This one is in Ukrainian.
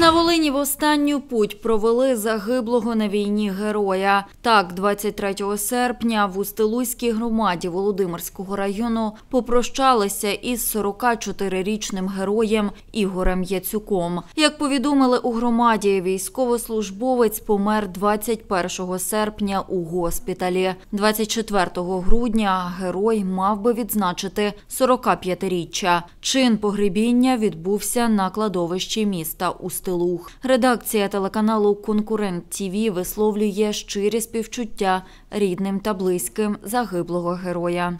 На Волині в останню путь провели загиблого на війні героя. Так, 23 серпня в Устилузькій громаді Володимирського району попрощалися із 44-річним героєм Ігорем Яцюком. Як повідомили у громаді, військовослужбовець помер 21 серпня у госпіталі. 24 грудня герой мав би відзначити 45-річчя. Чин погребіння відбувся на кладовищі міста Устилузького. Костелух. Редакція телеканалу Конкурент Тіві висловлює щирі співчуття рідним та близьким загиблого героя.